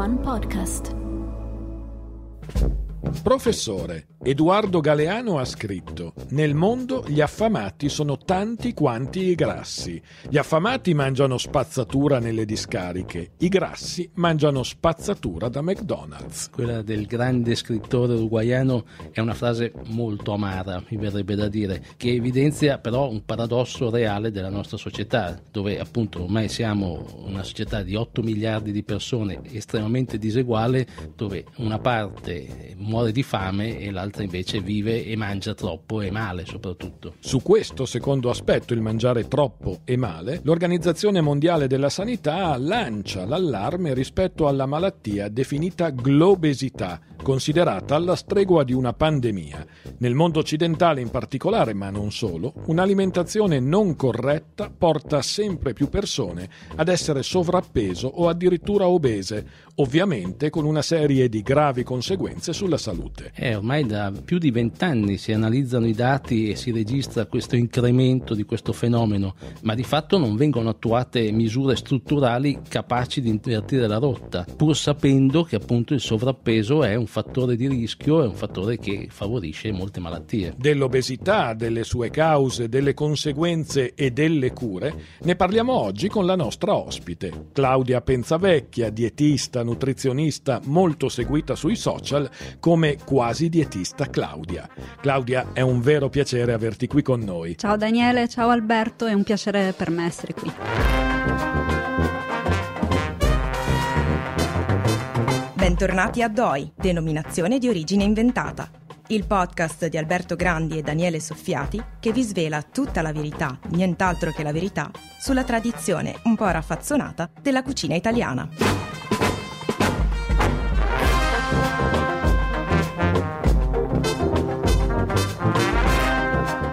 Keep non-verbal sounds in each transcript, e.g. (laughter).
One podcast. Professore, Edoardo Galeano ha scritto: Nel mondo gli affamati sono tanti quanti i grassi. Gli affamati mangiano spazzatura nelle discariche, i grassi mangiano spazzatura da McDonald's. Quella del grande scrittore uruguaiano è una frase molto amara, mi verrebbe da dire, che evidenzia però un paradosso reale della nostra società, dove appunto ormai siamo una società di 8 miliardi di persone estremamente diseguale, dove una parte molto muore di fame e l'altra invece vive e mangia troppo e male soprattutto. Su questo secondo aspetto, il mangiare troppo e male, l'Organizzazione Mondiale della Sanità lancia l'allarme rispetto alla malattia definita globesità, considerata alla stregua di una pandemia. Nel mondo occidentale in particolare, ma non solo, un'alimentazione non corretta porta sempre più persone ad essere sovrappeso o addirittura obese, ovviamente con una serie di gravi conseguenze sulla salute. Eh, ormai da più di vent'anni si analizzano i dati e si registra questo incremento di questo fenomeno, ma di fatto non vengono attuate misure strutturali capaci di invertire la rotta, pur sapendo che appunto il sovrappeso è un fattore di rischio, e un fattore che favorisce molte malattie. Dell'obesità, delle sue cause, delle conseguenze e delle cure, ne parliamo oggi con la nostra ospite, Claudia Penzavecchia, dietista, nutrizionista, molto seguita sui social, con come quasi dietista Claudia. Claudia, è un vero piacere averti qui con noi. Ciao Daniele, ciao Alberto, è un piacere per me essere qui. Bentornati a DOI, denominazione di origine inventata, il podcast di Alberto Grandi e Daniele Soffiati che vi svela tutta la verità, nient'altro che la verità, sulla tradizione un po' raffazzonata della cucina italiana.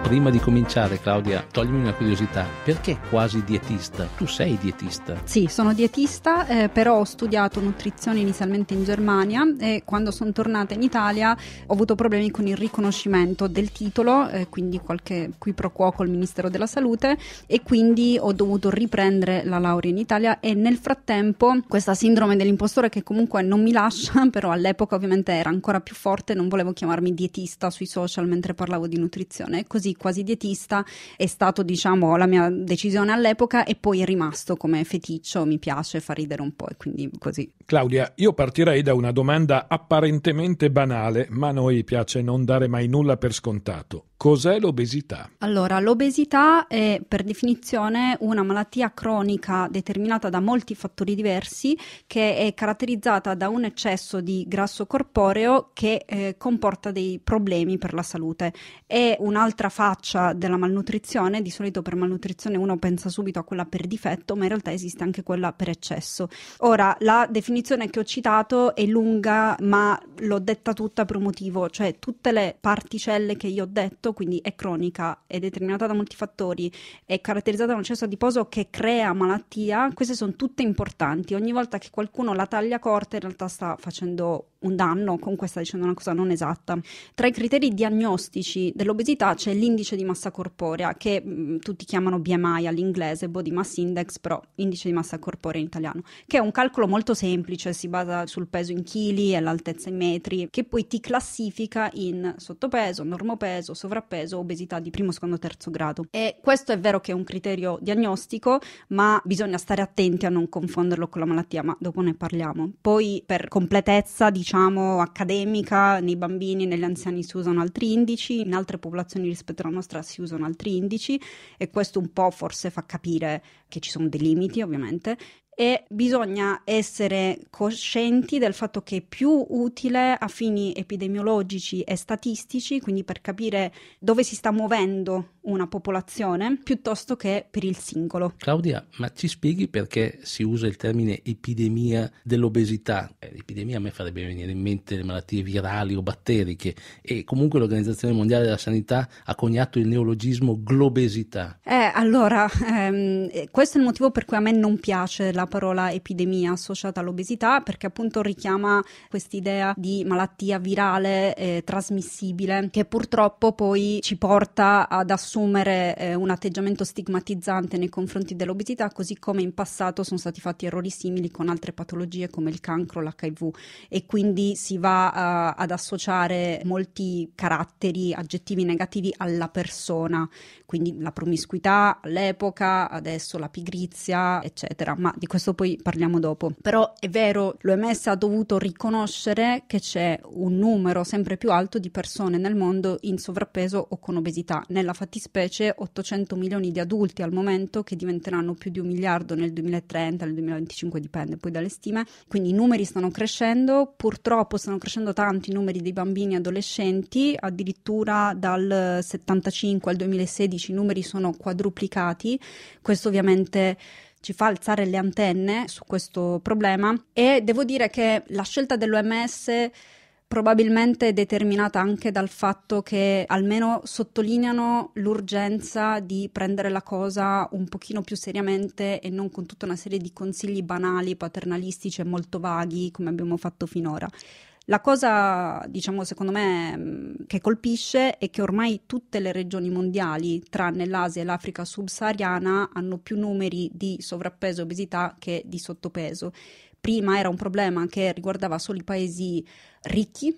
prima di cominciare, Claudia, toglimi una curiosità: perché quasi dietista? Tu sei dietista? Sì, sono dietista, eh, però ho studiato nutrizione inizialmente in Germania e quando sono tornata in Italia ho avuto problemi con il riconoscimento del titolo, eh, quindi qualche qui pro quo col Ministero della Salute e quindi ho dovuto riprendere la laurea in Italia e nel frattempo questa sindrome dell'impostore che comunque non mi lascia, (laughs) però all'epoca ovviamente era ancora più forte, non volevo chiamarmi dietista sui social mentre parlavo di nutrizione, così quasi dietista, è stato diciamo la mia decisione all'epoca e poi è rimasto come feticcio, mi piace, fa ridere un po' e quindi così. Claudia, io partirei da una domanda apparentemente banale, ma a noi piace non dare mai nulla per scontato. Cos'è l'obesità? Allora, l'obesità è per definizione una malattia cronica determinata da molti fattori diversi che è caratterizzata da un eccesso di grasso corporeo che eh, comporta dei problemi per la salute. È un'altra faccia della malnutrizione, di solito per malnutrizione uno pensa subito a quella per difetto, ma in realtà esiste anche quella per eccesso. Ora, la definizione che ho citato è lunga, ma l'ho detta tutta per un motivo, cioè tutte le particelle che io ho detto indicato, quindi è cronica, è determinata da molti fattori, è caratterizzata da un eccesso adiposo che crea malattia, queste sono tutte importanti. Ogni volta che qualcuno la taglia corta in realtà sta facendo un danno, comunque sta dicendo una cosa non esatta. Tra i criteri diagnostici dell'obesità c'è l'indice di massa corporea, che mh, mm, tutti chiamano BMI all'inglese, Body Mass Index, però indice di massa corporea in italiano, che è un calcolo molto semplice, si basa sul peso in chili e l'altezza in metri, che poi ti classifica in sottopeso, normopeso, sovrappeso sovrappeso o obesità di primo, secondo, terzo grado. E questo è vero che è un criterio diagnostico, ma bisogna stare attenti a non confonderlo con la malattia, ma dopo ne parliamo. Poi per completezza, diciamo, accademica, nei bambini e negli anziani si usano altri indici, in altre popolazioni rispetto alla nostra si usano altri indici e questo un po' forse fa capire che ci sono dei limiti, ovviamente, e bisogna essere coscienti del fatto che è più utile a fini epidemiologici e statistici, quindi per capire dove si sta muovendo una popolazione piuttosto che per il singolo. Claudia, ma ci spieghi perché si usa il termine epidemia dell'obesità? Eh, l'epidemia a me farebbe venire in mente le malattie virali o batteriche e comunque l'Organizzazione Mondiale della Sanità ha coniato il neologismo globesità. Eh, allora, ehm, eh, questo è il motivo per cui a me non piace la parola epidemia associata all'obesità perché appunto richiama quest'idea di malattia virale eh, trasmissibile che purtroppo poi ci porta ad assumere assumere eh, un atteggiamento stigmatizzante nei confronti dell'obesità, così come in passato sono stati fatti errori simili con altre patologie come il cancro, l'HIV e quindi si va eh, ad associare molti caratteri, aggettivi negativi alla persona, quindi la promiscuità all'epoca, adesso la pigrizia, eccetera, ma di questo poi parliamo dopo. Però è vero, l'OMS ha dovuto riconoscere che c'è un numero sempre più alto di persone nel mondo in sovrappeso o con obesità, nella fattispecie specie 800 milioni di adulti al momento che diventeranno più di un miliardo nel 2030, nel 2025 dipende poi dalle stime, quindi i numeri stanno crescendo, purtroppo stanno crescendo tanto i numeri dei bambini e adolescenti, addirittura dal 75 al 2016 i numeri sono quadruplicati, questo ovviamente ci fa alzare le antenne su questo problema e devo dire che la scelta dell'OMS probabilmente determinata anche dal fatto che almeno sottolineano l'urgenza di prendere la cosa un pochino più seriamente e non con tutta una serie di consigli banali, paternalistici e molto vaghi come abbiamo fatto finora. La cosa, diciamo, secondo me mm, che colpisce è che ormai tutte le regioni mondiali, tranne l'Asia e l'Africa subsahariana, hanno più numeri di sovrappeso e obesità che di sottopeso prima era un problema che riguardava solo i paesi ricchi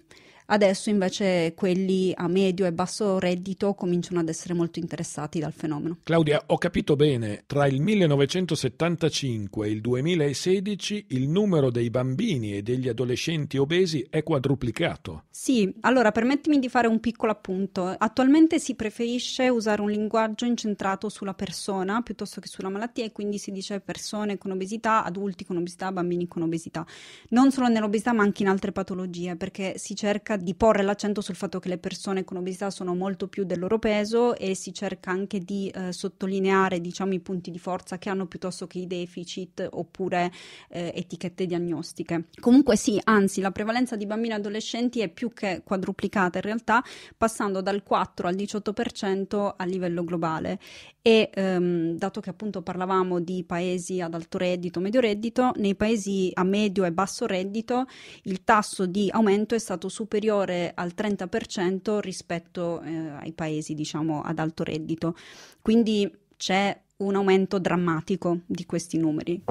Adesso invece quelli a medio e basso reddito cominciano ad essere molto interessati dal fenomeno. Claudia, ho capito bene, tra il 1975 e il 2016 il numero dei bambini e degli adolescenti obesi è quadruplicato. Sì, allora permettimi di fare un piccolo appunto. Attualmente si preferisce usare un linguaggio incentrato sulla persona piuttosto che sulla malattia e quindi si dice persone con obesità, adulti con obesità, bambini con obesità. Non solo nell'obesità ma anche in altre patologie perché si cerca di porre l'accento sul fatto che le persone con obesità sono molto più del loro peso e si cerca anche di eh, sottolineare diciamo, i punti di forza che hanno piuttosto che i deficit oppure eh, etichette diagnostiche. Comunque sì, anzi la prevalenza di bambini e adolescenti è più che quadruplicata in realtà passando dal 4 al 18% a livello globale e ehm, dato che appunto parlavamo di paesi ad alto reddito, medio reddito, nei paesi a medio e basso reddito il tasso di aumento è stato superiore superiore al 30% rispetto eh, ai paesi diciamo, ad alto reddito. Quindi c'è un aumento drammatico di questi numeri.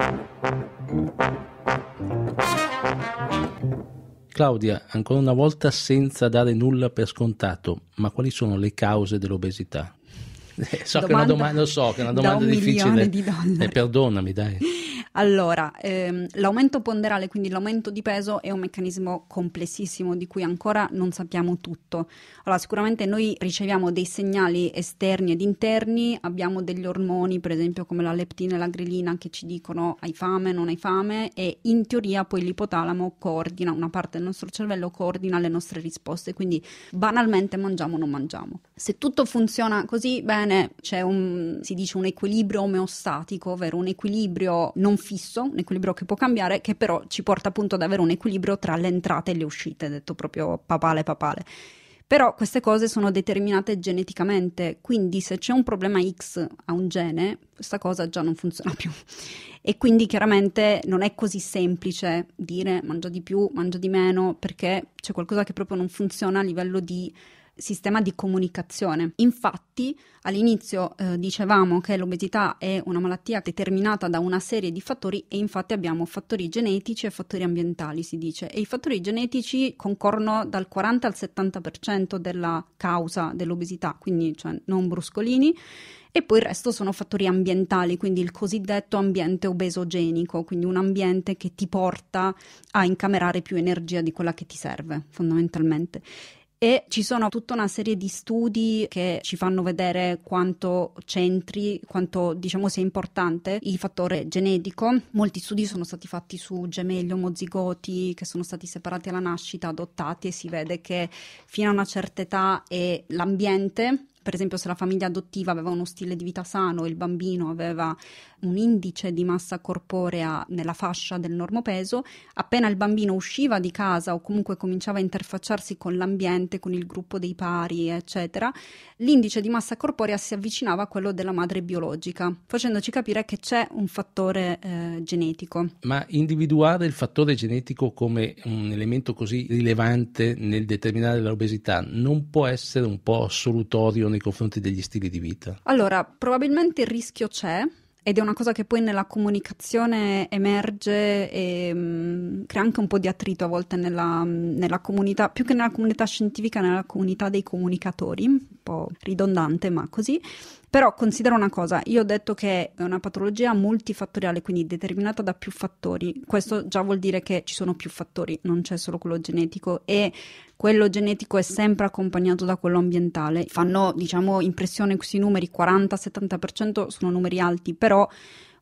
Claudia, ancora una volta senza dare nulla per scontato, ma quali sono le cause dell'obesità? so, domanda, che, è una domanda, so che è una domanda un difficile. Di eh, perdonami, dai. Allora, ehm, l'aumento ponderale, quindi l'aumento di peso, è un meccanismo complessissimo di cui ancora non sappiamo tutto. Allora, sicuramente noi riceviamo dei segnali esterni ed interni, abbiamo degli ormoni, per esempio come la leptina e la grelina, che ci dicono hai fame, non hai fame, e in teoria poi l'ipotalamo coordina, una parte del nostro cervello coordina le nostre risposte, quindi banalmente mangiamo o non mangiamo. Se tutto funziona così bene, c'è un, si dice un equilibrio omeostatico, ovvero un equilibrio non fisso, un equilibrio che può cambiare, che però ci porta appunto ad avere un equilibrio tra le entrate e le uscite, detto proprio papale papale. Però queste cose sono determinate geneticamente, quindi se c'è un problema X a un gene, questa cosa già non funziona più. E quindi chiaramente non è così semplice dire mangia di più, mangia di meno, perché c'è qualcosa che proprio non funziona a livello di sistema di comunicazione. Infatti, all'inizio eh, dicevamo che l'obesità è una malattia determinata da una serie di fattori e infatti abbiamo fattori genetici e fattori ambientali, si dice, e i fattori genetici concorrono dal 40 al 70% della causa dell'obesità, quindi cioè, non bruscolini. E poi il resto sono fattori ambientali, quindi il cosiddetto ambiente obesogenico, quindi un ambiente che ti porta a incamerare più energia di quella che ti serve, fondamentalmente e ci sono tutta una serie di studi che ci fanno vedere quanto centri, quanto diciamo sia importante il fattore genetico. Molti studi sono stati fatti su gemelli omozigoti che sono stati separati alla nascita, adottati e si vede che fino a una certa età è l'ambiente per esempio se la famiglia adottiva aveva uno stile di vita sano e il bambino aveva un indice di massa corporea nella fascia del normopeso, appena il bambino usciva di casa o comunque cominciava a interfacciarsi con l'ambiente, con il gruppo dei pari, eccetera, l'indice di massa corporea si avvicinava a quello della madre biologica, facendoci capire che c'è un fattore eh, genetico. Ma individuare il fattore genetico come un elemento così rilevante nel determinare l'obesità non può essere un po' assolutorio nei confronti degli stili di vita? Allora, probabilmente il rischio c'è, ed è una cosa che poi nella comunicazione emerge e mh, mm, crea anche un po' di attrito a volte nella, mm, nella, comunità, più che nella comunità scientifica, nella comunità dei comunicatori, un po' ridondante ma così, però considera una cosa, io ho detto che è una patologia multifattoriale, quindi determinata da più fattori. Questo già vuol dire che ci sono più fattori, non c'è solo quello genetico e quello genetico è sempre accompagnato da quello ambientale. Fanno, diciamo, impressione questi numeri, 40-70% sono numeri alti, però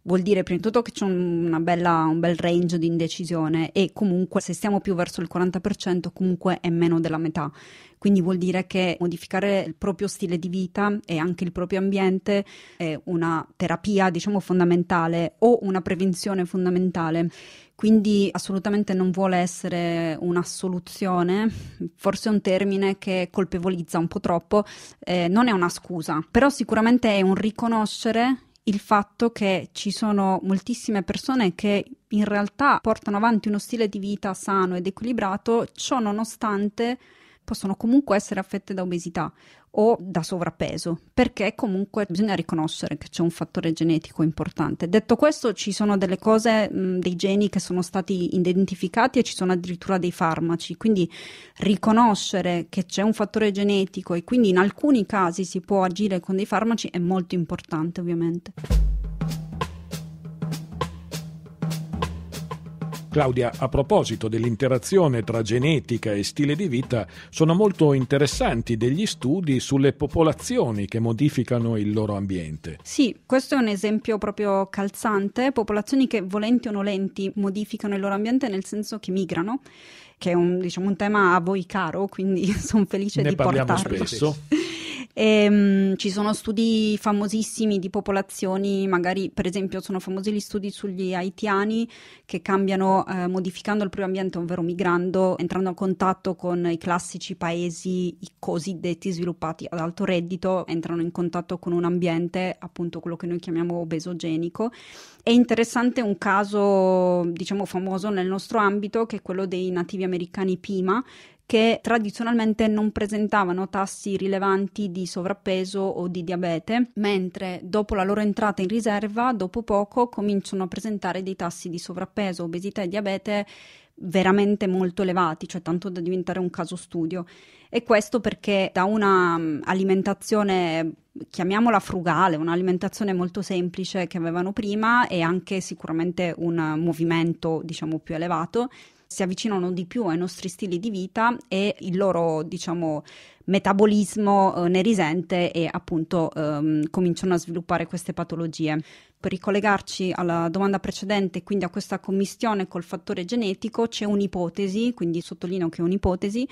vuol dire prima di tutto che c'è bella, un bel range di indecisione e comunque se stiamo più verso il 40% comunque è meno della metà. Quindi vuol dire che modificare il proprio stile di vita e anche il proprio ambiente è una terapia, diciamo, fondamentale o una prevenzione fondamentale. Quindi assolutamente non vuole essere una soluzione, forse è un termine che colpevolizza un po' troppo, eh, non è una scusa, però sicuramente è un riconoscere il fatto che ci sono moltissime persone che in realtà portano avanti uno stile di vita sano ed equilibrato, ciò nonostante possono comunque essere affette da obesità o da sovrappeso, perché comunque bisogna riconoscere che c'è un fattore genetico importante. Detto questo, ci sono delle cose, mh, dei geni che sono stati identificati e ci sono addirittura dei farmaci, quindi riconoscere che c'è un fattore genetico e quindi in alcuni casi si può agire con dei farmaci è molto importante ovviamente. Claudia, a proposito dell'interazione tra genetica e stile di vita, sono molto interessanti degli studi sulle popolazioni che modificano il loro ambiente. Sì, questo è un esempio proprio calzante, popolazioni che volenti o nolenti modificano il loro ambiente nel senso che migrano, che è un, diciamo, un tema a voi caro, quindi (laughs) sono felice ne di portarlo. Ne parliamo spesso. (laughs) E, ehm, mh, ci sono studi famosissimi di popolazioni, magari per esempio sono famosi gli studi sugli haitiani che cambiano eh, modificando il proprio ambiente, ovvero migrando, entrando a contatto con i classici paesi i cosiddetti sviluppati ad alto reddito, entrano in contatto con un ambiente, appunto quello che noi chiamiamo obesogenico. È interessante un caso, diciamo, famoso nel nostro ambito che è quello dei nativi americani Pima che tradizionalmente non presentavano tassi rilevanti di sovrappeso o di diabete, mentre dopo la loro entrata in riserva, dopo poco cominciano a presentare dei tassi di sovrappeso, obesità e diabete veramente molto elevati, cioè tanto da diventare un caso studio. E questo perché da una mm, alimentazione chiamiamola frugale, un'alimentazione molto semplice che avevano prima e anche sicuramente un movimento diciamo più elevato, si avvicinano di più ai nostri stili di vita e il loro, diciamo, metabolismo eh, ne risente e appunto ehm, cominciano a sviluppare queste patologie. Per ricollegarci alla domanda precedente, quindi a questa commistione col fattore genetico, c'è un'ipotesi, quindi sottolineo che è un'ipotesi,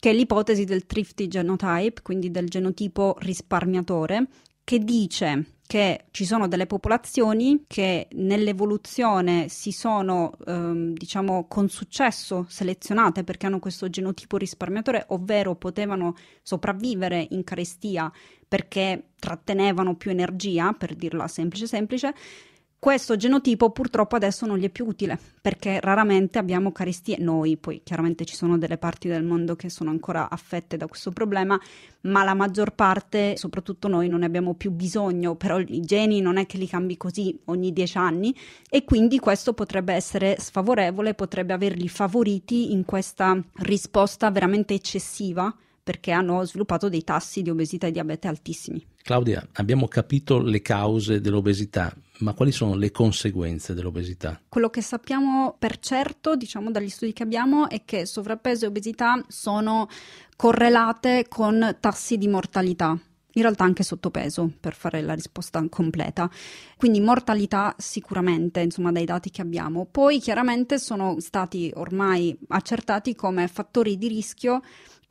che è l'ipotesi del thrifty genotype, quindi del genotipo risparmiatore, che dice che ci sono delle popolazioni che nell'evoluzione si sono, ehm, diciamo, con successo selezionate perché hanno questo genotipo risparmiatore, ovvero potevano sopravvivere in carestia perché trattenevano più energia, per dirla semplice semplice, questo genotipo purtroppo adesso non gli è più utile perché raramente abbiamo carestie. Noi poi chiaramente ci sono delle parti del mondo che sono ancora affette da questo problema, ma la maggior parte, soprattutto noi, non ne abbiamo più bisogno. Però i geni non è che li cambi così ogni dieci anni e quindi questo potrebbe essere sfavorevole, potrebbe averli favoriti in questa risposta veramente eccessiva perché hanno sviluppato dei tassi di obesità e diabete altissimi. Claudia, abbiamo capito le cause dell'obesità ma quali sono le conseguenze dell'obesità? Quello che sappiamo per certo, diciamo dagli studi che abbiamo, è che sovrappeso e obesità sono correlate con tassi di mortalità in realtà anche sottopeso per fare la risposta completa. Quindi mortalità sicuramente, insomma, dai dati che abbiamo. Poi chiaramente sono stati ormai accertati come fattori di rischio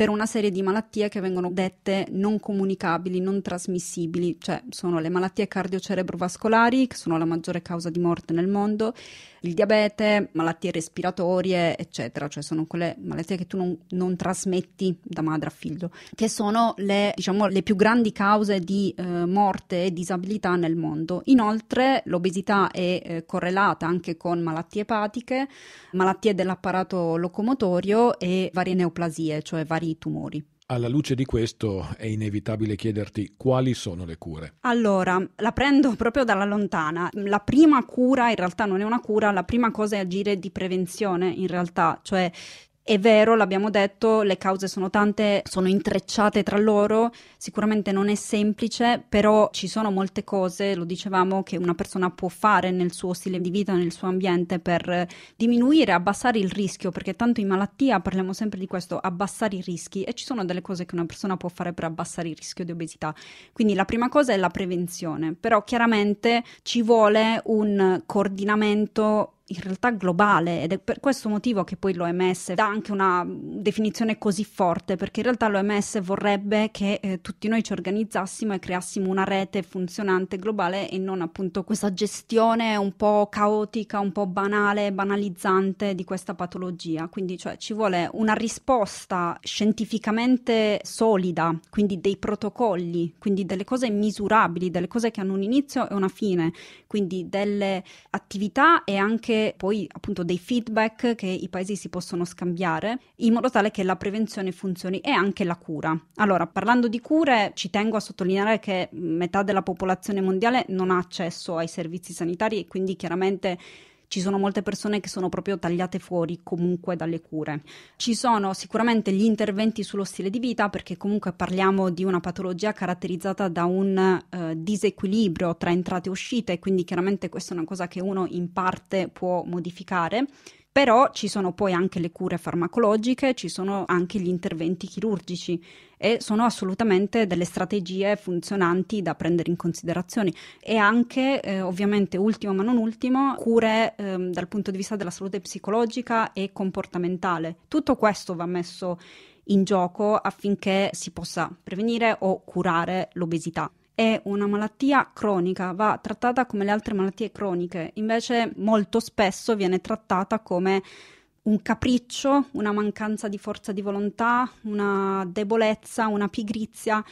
per una serie di malattie che vengono dette non comunicabili, non trasmissibili, cioè sono le malattie cardiocerebrovascolari, che sono la maggiore causa di morte nel mondo, il diabete, malattie respiratorie, eccetera, cioè sono quelle malattie che tu non, non trasmetti da madre a figlio, che sono le, diciamo, le più grandi cause di eh, morte e disabilità nel mondo. Inoltre l'obesità è eh, correlata anche con malattie epatiche, malattie dell'apparato locomotorio e varie neoplasie, cioè vari tumori. Alla luce di questo è inevitabile chiederti quali sono le cure. Allora, la prendo proprio dalla lontana. La prima cura in realtà non è una cura, la prima cosa è agire di prevenzione in realtà, cioè è vero, l'abbiamo detto, le cause sono tante, sono intrecciate tra loro, sicuramente non è semplice, però ci sono molte cose, lo dicevamo, che una persona può fare nel suo stile di vita, nel suo ambiente per diminuire, abbassare il rischio, perché tanto in malattia parliamo sempre di questo, abbassare i rischi e ci sono delle cose che una persona può fare per abbassare il rischio di obesità. Quindi la prima cosa è la prevenzione, però chiaramente ci vuole un coordinamento in realtà globale ed è per questo motivo che poi l'OMS dà anche una definizione così forte, perché in realtà l'OMS vorrebbe che eh, tutti noi ci organizzassimo e creassimo una rete funzionante globale e non appunto questa gestione un po' caotica, un po' banale, banalizzante di questa patologia. Quindi cioè, ci vuole una risposta scientificamente solida, quindi dei protocolli, quindi delle cose misurabili, delle cose che hanno un inizio e una fine, quindi delle attività e anche poi appunto dei feedback che i paesi si possono scambiare in modo tale che la prevenzione funzioni e anche la cura. Allora, parlando di cure, ci tengo a sottolineare che metà della popolazione mondiale non ha accesso ai servizi sanitari e quindi chiaramente ci sono molte persone che sono proprio tagliate fuori comunque dalle cure. Ci sono sicuramente gli interventi sullo stile di vita perché comunque parliamo di una patologia caratterizzata da un eh, disequilibrio tra entrate e uscite, quindi chiaramente questa è una cosa che uno in parte può modificare però ci sono poi anche le cure farmacologiche, ci sono anche gli interventi chirurgici e sono assolutamente delle strategie funzionanti da prendere in considerazione e anche eh, ovviamente ultimo ma non ultimo cure ehm, dal punto di vista della salute psicologica e comportamentale. Tutto questo va messo in gioco affinché si possa prevenire o curare l'obesità è una malattia cronica, va trattata come le altre malattie croniche, invece molto spesso viene trattata come un capriccio, una mancanza di forza di volontà, una debolezza, una pigrizia.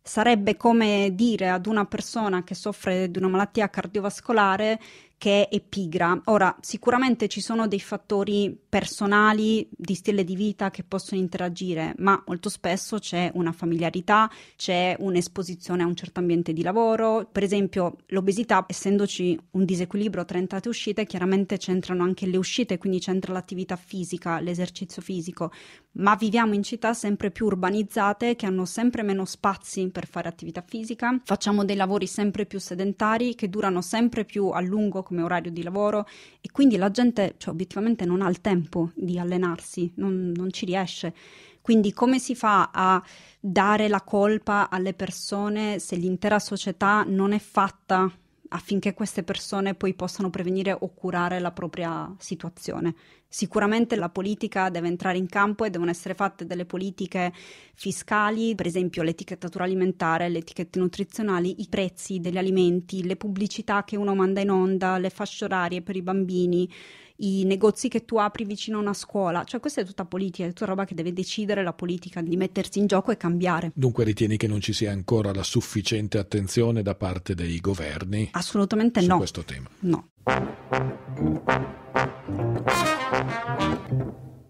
Sarebbe come dire ad una persona che soffre di una malattia cardiovascolare che è pigra. Ora, sicuramente ci sono dei fattori personali di stile di vita che possono interagire, ma molto spesso c'è una familiarità, c'è un'esposizione a un certo ambiente di lavoro, per esempio l'obesità, essendoci un disequilibrio tra entrate e uscite, chiaramente c'entrano anche le uscite, quindi c'entra l'attività fisica, l'esercizio fisico, ma viviamo in città sempre più urbanizzate che hanno sempre meno spazi per fare attività fisica, facciamo dei lavori sempre più sedentari che durano sempre più a lungo come orario di lavoro e quindi la gente cioè, obiettivamente non ha il tempo di allenarsi, non, non ci riesce. Quindi come si fa a dare la colpa alle persone se l'intera società non è fatta affinché queste persone poi possano prevenire o curare la propria situazione. Sicuramente la politica deve entrare in campo e devono essere fatte delle politiche fiscali, per esempio l'etichettatura alimentare, le etichette nutrizionali, i prezzi degli alimenti, le pubblicità che uno manda in onda, le fasce orarie per i bambini, i negozi che tu apri vicino a una scuola, cioè questa è tutta politica, è tutta roba che deve decidere la politica di mettersi in gioco e cambiare. Dunque ritieni che non ci sia ancora la sufficiente attenzione da parte dei governi? Assolutamente no. Su questo tema? No.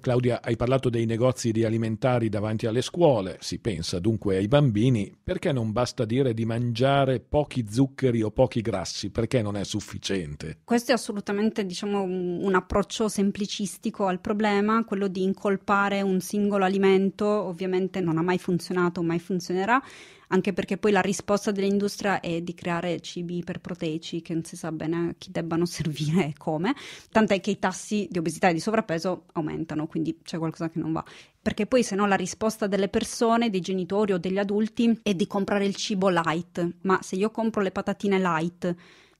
Claudia, hai parlato dei negozi di alimentari davanti alle scuole, si pensa dunque ai bambini, perché non basta dire di mangiare pochi zuccheri o pochi grassi? Perché non è sufficiente? Questo è assolutamente diciamo, un approccio semplicistico al problema, quello di incolpare un singolo alimento ovviamente non ha mai funzionato, mai funzionerà, anche perché poi la risposta dell'industria è di creare cibi iperproteici che non si sa bene a chi debbano (laughs) servire e come, tant'è che i tassi di obesità e di sovrappeso aumentano, quindi c'è qualcosa che non va perché poi se no la risposta delle persone, dei genitori o degli adulti è di comprare il cibo light, ma se io compro le patatine light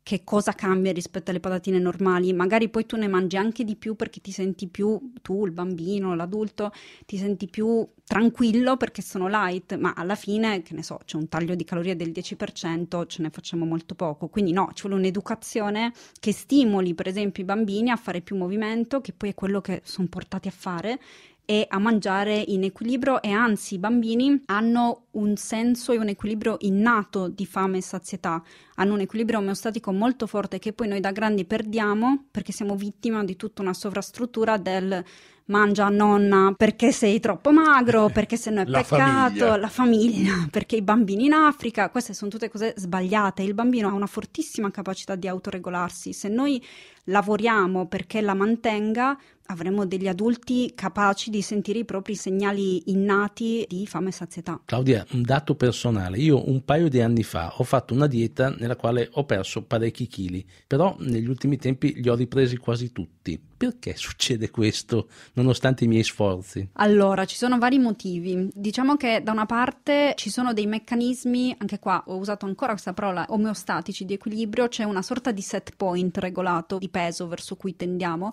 che cosa cambia rispetto alle patatine normali. Magari poi tu ne mangi anche di più perché ti senti più, tu, il bambino, l'adulto, ti senti più tranquillo perché sono light, ma alla fine, che ne so, c'è un taglio di calorie del 10%, ce ne facciamo molto poco. Quindi no, ci vuole un'educazione che stimoli per esempio i bambini a fare più movimento, che poi è quello che sono portati a fare e a mangiare in equilibrio e anzi i bambini hanno un senso e un equilibrio innato di fame e sazietà, hanno un equilibrio omeostatico molto forte che poi noi da grandi perdiamo perché siamo vittima di tutta una sovrastruttura del mangia nonna perché sei troppo magro, (laughs) perché se no è la peccato, famiglia. la famiglia, (laughs) perché i bambini in Africa, queste sono tutte cose sbagliate, il bambino ha una fortissima capacità di autoregolarsi, se noi lavoriamo perché la mantenga avremo degli adulti capaci di sentire i propri segnali innati di fame e sazietà. Claudia, un dato personale. Io un paio di anni fa ho fatto una dieta nella quale ho perso parecchi chili, però negli ultimi tempi li ho ripresi quasi tutti. Perché succede questo nonostante i miei sforzi? Allora, ci sono vari motivi. Diciamo che da una parte ci sono dei meccanismi, anche qua ho usato ancora questa parola, omeostatici di equilibrio, c'è una sorta di set point regolato di peso verso cui tendiamo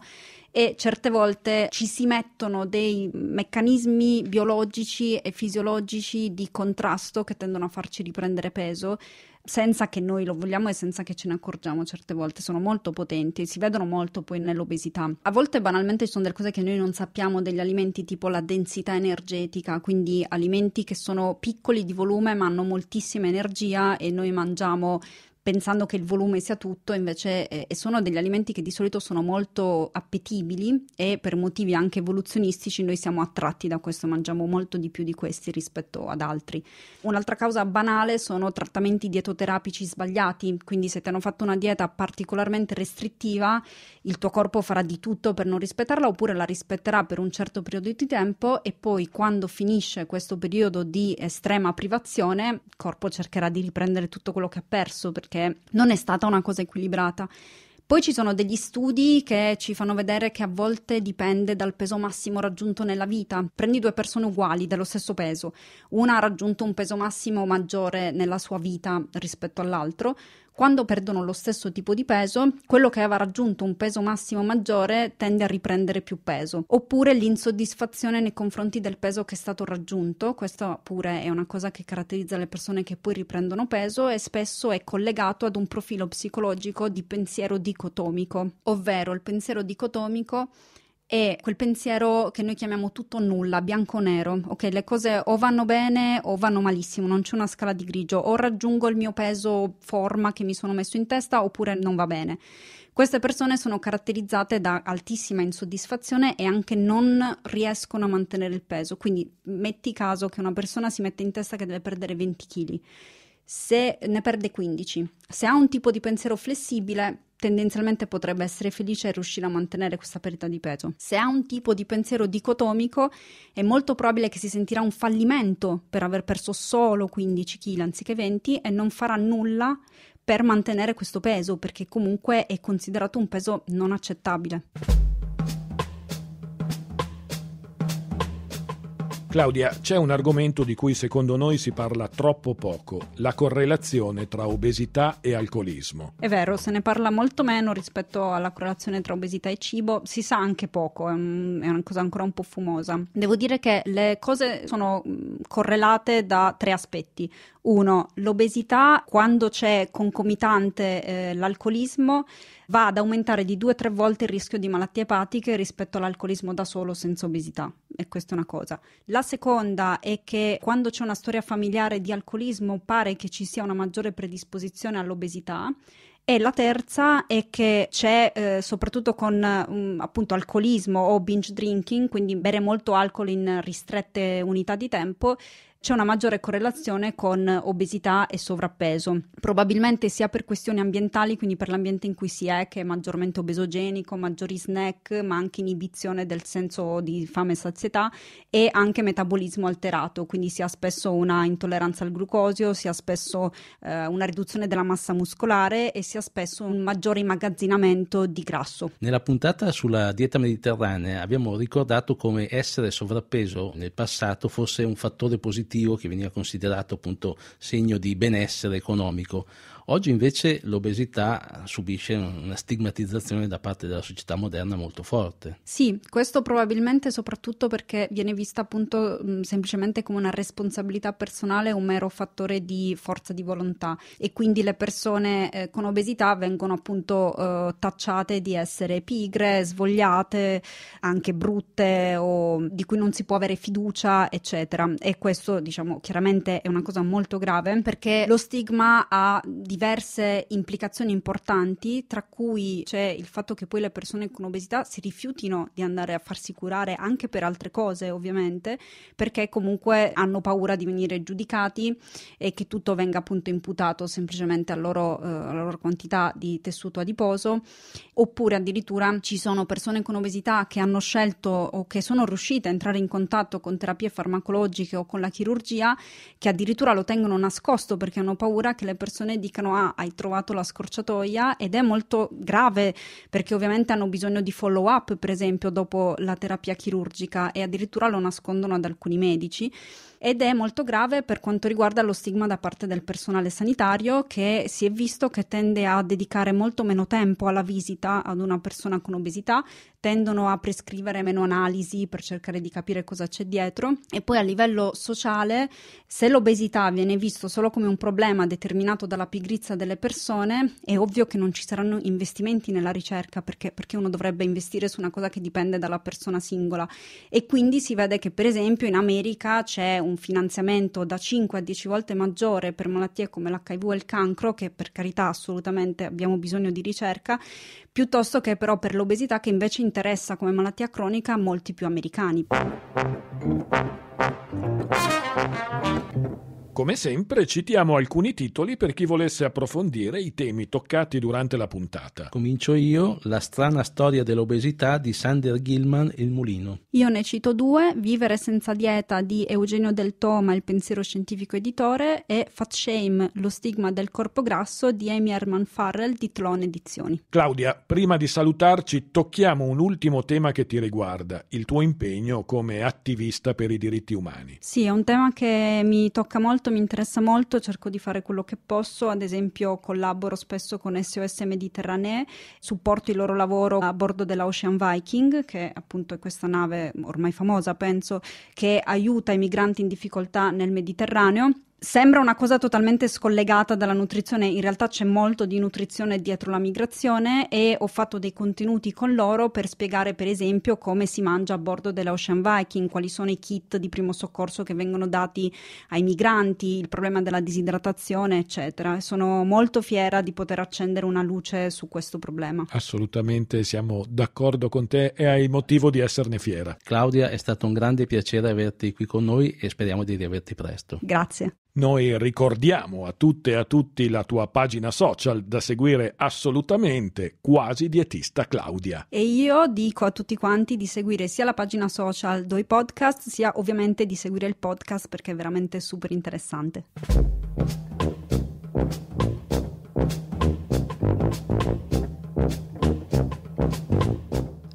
e certe volte ci si mettono dei meccanismi biologici e fisiologici di contrasto che tendono a farci riprendere peso senza che noi lo vogliamo e senza che ce ne accorgiamo certe volte, sono molto potenti e si vedono molto poi nell'obesità. A volte banalmente ci sono delle cose che noi non sappiamo degli alimenti tipo la densità energetica, quindi alimenti che sono piccoli di volume ma hanno moltissima energia e noi mangiamo pensando che il volume sia tutto, invece eh, sono degli alimenti che di solito sono molto appetibili e per motivi anche evoluzionistici noi siamo attratti da questo, mangiamo molto di più di questi rispetto ad altri. Un'altra causa banale sono trattamenti dietoterapici sbagliati, quindi se ti hanno fatto una dieta particolarmente restrittiva, il tuo corpo farà di tutto per non rispettarla oppure la rispetterà per un certo periodo di tempo e poi quando finisce questo periodo di estrema privazione, il corpo cercherà di riprendere tutto quello che ha perso perché perché non è stata una cosa equilibrata. Poi ci sono degli studi che ci fanno vedere che a volte dipende dal peso massimo raggiunto nella vita. Prendi due persone uguali, dello stesso peso. Una ha raggiunto un peso massimo maggiore nella sua vita rispetto all'altro, quando perdono lo stesso tipo di peso, quello che aveva raggiunto un peso massimo maggiore tende a riprendere più peso, oppure l'insoddisfazione nei confronti del peso che è stato raggiunto, questa pure è una cosa che caratterizza le persone che poi riprendono peso e spesso è collegato ad un profilo psicologico di pensiero dicotomico, ovvero il pensiero dicotomico è quel pensiero che noi chiamiamo tutto nulla, bianco o nero, ok? Le cose o vanno bene o vanno malissimo, non c'è una scala di grigio, o raggiungo il mio peso, forma che mi sono messo in testa oppure non va bene. Queste persone sono caratterizzate da altissima insoddisfazione e anche non riescono a mantenere il peso, quindi metti caso che una persona si mette in testa che deve perdere 20 kg se ne perde 15. Se ha un tipo di pensiero flessibile, tendenzialmente potrebbe essere felice e riuscire a mantenere questa perdita di peso. Se ha un tipo di pensiero dicotomico, è molto probabile che si sentirà un fallimento per aver perso solo 15 kg anziché 20 e non farà nulla per mantenere questo peso, perché comunque è considerato un peso non accettabile. Claudia, c'è un argomento di cui secondo noi si parla troppo poco, la correlazione tra obesità e alcolismo. È vero, se ne parla molto meno rispetto alla correlazione tra obesità e cibo, si sa anche poco, è, una cosa ancora un po' fumosa. Devo dire che le cose sono mm, correlate da tre aspetti. Uno, l'obesità quando c'è concomitante eh, l'alcolismo va ad aumentare di due o tre volte il rischio di malattie epatiche rispetto all'alcolismo da solo senza obesità. E questa è una cosa. La seconda è che quando c'è una storia familiare di alcolismo pare che ci sia una maggiore predisposizione all'obesità e la terza è che c'è, eh, soprattutto con um, appunto alcolismo o binge drinking, quindi bere molto alcol in ristrette unità di tempo, c'è una maggiore correlazione con obesità e sovrappeso, probabilmente sia per questioni ambientali, quindi per l'ambiente in cui si è, che è maggiormente obesogenico, maggiori snack, ma anche inibizione del senso di fame e sazietà e anche metabolismo alterato, quindi si spesso una intolleranza al glucosio, sia spesso eh, una riduzione della massa muscolare e sia spesso un maggiore immagazzinamento di grasso. Nella puntata sulla dieta mediterranea abbiamo ricordato come essere sovrappeso nel passato fosse un fattore positivo positivo che veniva considerato appunto segno di benessere economico Oggi invece l'obesità subisce una stigmatizzazione da parte della società moderna molto forte. Sì, questo probabilmente soprattutto perché viene vista appunto semplicemente come una responsabilità personale, un mero fattore di forza di volontà e quindi le persone eh, con obesità vengono appunto eh, tacciate di essere pigre, svogliate, anche brutte o di cui non si può avere fiducia, eccetera. E questo, diciamo, chiaramente è una cosa molto grave perché lo stigma ha di diverse implicazioni importanti, tra cui c'è il fatto che poi le persone con obesità si rifiutino di andare a farsi curare anche per altre cose, ovviamente, perché comunque hanno paura di venire giudicati e che tutto venga appunto imputato semplicemente al loro, eh, alla loro quantità di tessuto adiposo, oppure addirittura ci sono persone con obesità che hanno scelto o che sono riuscite a entrare in contatto con terapie farmacologiche o con la chirurgia che addirittura lo tengono nascosto perché hanno paura che le persone dicano dicono ah hai trovato la scorciatoia ed è molto grave perché ovviamente hanno bisogno di follow up per esempio dopo la terapia chirurgica e addirittura lo nascondono ad alcuni medici ed è molto grave per quanto riguarda lo stigma da parte del personale sanitario che si è visto che tende a dedicare molto meno tempo alla visita ad una persona con obesità, tendono a prescrivere meno analisi per cercare di capire cosa c'è dietro e poi a livello sociale se l'obesità viene visto solo come un problema determinato dalla pigrizia delle persone è ovvio che non ci saranno investimenti nella ricerca perché, perché uno dovrebbe investire su una cosa che dipende dalla persona singola e quindi si vede che per esempio in America c'è un un finanziamento da 5 a 10 volte maggiore per malattie come l'HIV e il cancro, che per carità assolutamente abbiamo bisogno di ricerca, piuttosto che però per l'obesità che invece interessa come malattia cronica molti più americani. Come sempre citiamo alcuni titoli per chi volesse approfondire i temi toccati durante la puntata. Comincio io, La strana storia dell'obesità di Sander Gilman e il mulino. Io ne cito due, Vivere senza dieta di Eugenio Del Toma, il pensiero scientifico editore, e Fat Shame, lo stigma del corpo grasso di Amy Herman Farrell di Tlon Edizioni. Claudia, prima di salutarci tocchiamo un ultimo tema che ti riguarda, il tuo impegno come attivista per i diritti umani. Sì, è un tema che mi tocca molto molto, mi interessa molto, cerco di fare quello che posso, ad esempio collaboro spesso con SOS Mediterranee, supporto il loro lavoro a bordo della Ocean Viking, che appunto è questa nave ormai famosa, penso, che aiuta i migranti in difficoltà nel Mediterraneo Sembra una cosa totalmente scollegata dalla nutrizione, in realtà c'è molto di nutrizione dietro la migrazione e ho fatto dei contenuti con loro per spiegare per esempio come si mangia a bordo della Ocean Viking, quali sono i kit di primo soccorso che vengono dati ai migranti, il problema della disidratazione eccetera. Sono molto fiera di poter accendere una luce su questo problema. Assolutamente siamo d'accordo con te e hai motivo di esserne fiera. Claudia è stato un grande piacere averti qui con noi e speriamo di riaverti presto. Grazie. Noi ricordiamo a tutte e a tutti la tua pagina social da seguire assolutamente, quasi dietista Claudia. E io dico a tutti quanti di seguire sia la pagina social dei Podcast, sia ovviamente di seguire il podcast perché è veramente super interessante.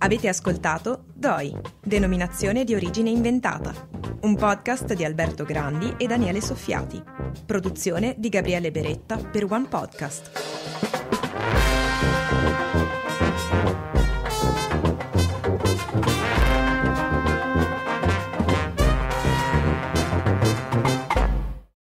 Avete ascoltato DOI, denominazione di origine inventata, un podcast di Alberto Grandi e Daniele Soffiati, produzione di Gabriele Beretta per One Podcast.